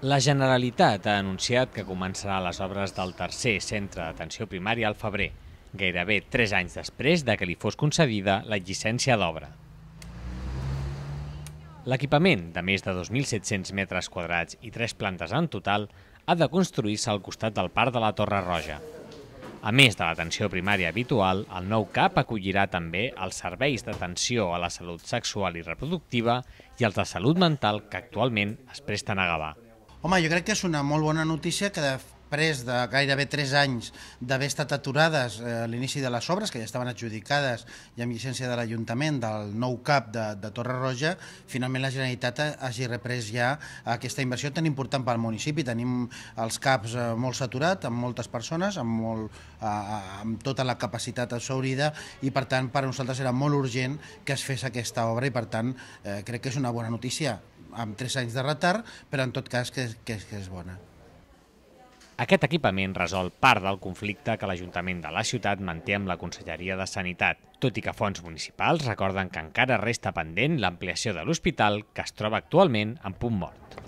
La Generalitat ha anunciat que començarà les obres del tercer centre d'atenció primària al febrer, gairebé tres anys després de que li fos concedida la llicència d'obra. L'equipament, de més de 2.700 metres quadrats i tres plantes en total, ha de construir-se al costat del parc de la Torre Roja. A més de l'atenció primària habitual, el nou CAP acollirà també els serveis d'atenció a la salut sexual i reproductiva i els de salut mental que actualment es presten a Gavà. Home, jo crec que és una molt bona notícia que després de gairebé 3 anys d'haver estat aturades eh, a l'inici de les obres, que ja estaven adjudicades i amb llicència de l'Ajuntament del nou CAP de, de Torre Roja, finalment la Generalitat hagi reprès ja aquesta inversió tan important pel municipi. Tenim els CAPs eh, molt saturat, amb moltes persones, amb, molt, eh, amb tota la capacitat assaurida, i per tant per nosaltres era molt urgent que es fes aquesta obra i per tant crec que és una bona notícia amb 3 anys de retard, però en tot cas que, que, que és bona. Aquest equipament resol part del conflicte que l'Ajuntament de la ciutat manté amb la Conselleria de Sanitat, tot i que fons municipals recorden que encara resta pendent l'ampliació de l'hospital que es troba actualment en punt mort.